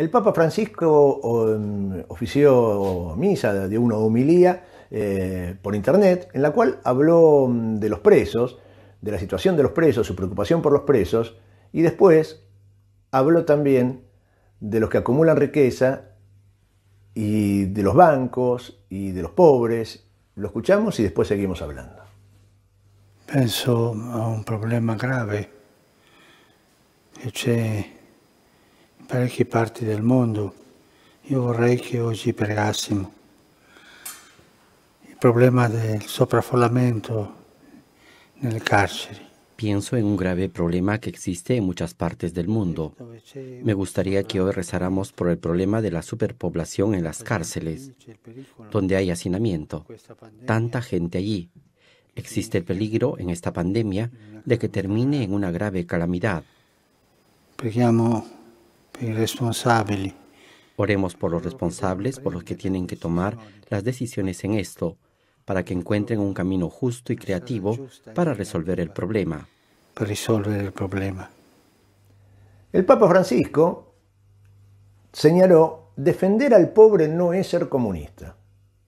El Papa Francisco em, ofició misa de una homilía eh, por internet en la cual habló em, de los presos, de la situación de los presos, su preocupación por los presos y después habló también de los que acumulan riqueza y de los bancos y de los pobres. Lo escuchamos y después seguimos hablando. Penso a un problema grave que parecchie partes del mundo... ...yo querría que hoy pregásemos... ...el problema del ...en nelle carceri. Pienso en un grave problema que existe en muchas partes del mundo. Me gustaría que hoy rezáramos por el problema de la superpoblación en las cárceles, donde hay hacinamiento, tanta gente allí. Existe el peligro en esta pandemia de que termine en una grave calamidad. Pregamos. Oremos por los responsables, por los que tienen que tomar las decisiones en esto, para que encuentren un camino justo y creativo para resolver el problema. Para resolver el problema. El Papa Francisco señaló, defender al pobre no es ser comunista,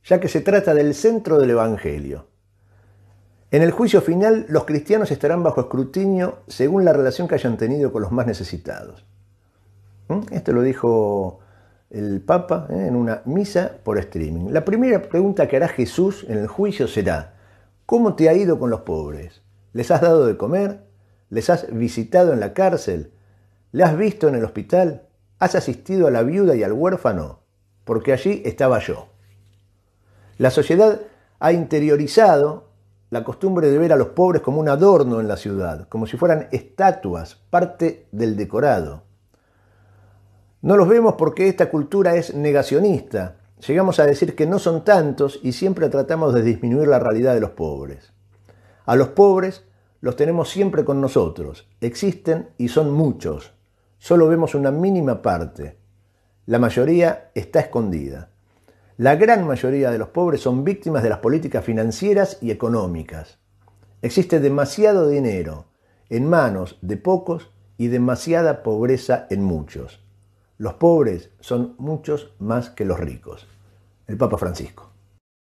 ya que se trata del centro del Evangelio. En el juicio final, los cristianos estarán bajo escrutinio según la relación que hayan tenido con los más necesitados. Esto lo dijo el Papa ¿eh? en una misa por streaming. La primera pregunta que hará Jesús en el juicio será, ¿cómo te ha ido con los pobres? ¿Les has dado de comer? ¿Les has visitado en la cárcel? ¿Le has visto en el hospital? ¿Has asistido a la viuda y al huérfano? Porque allí estaba yo. La sociedad ha interiorizado la costumbre de ver a los pobres como un adorno en la ciudad, como si fueran estatuas, parte del decorado. No los vemos porque esta cultura es negacionista. Llegamos a decir que no son tantos y siempre tratamos de disminuir la realidad de los pobres. A los pobres los tenemos siempre con nosotros. Existen y son muchos. Solo vemos una mínima parte. La mayoría está escondida. La gran mayoría de los pobres son víctimas de las políticas financieras y económicas. Existe demasiado dinero en manos de pocos y demasiada pobreza en muchos. Los pobres son muchos más que los ricos. El Papa Francisco.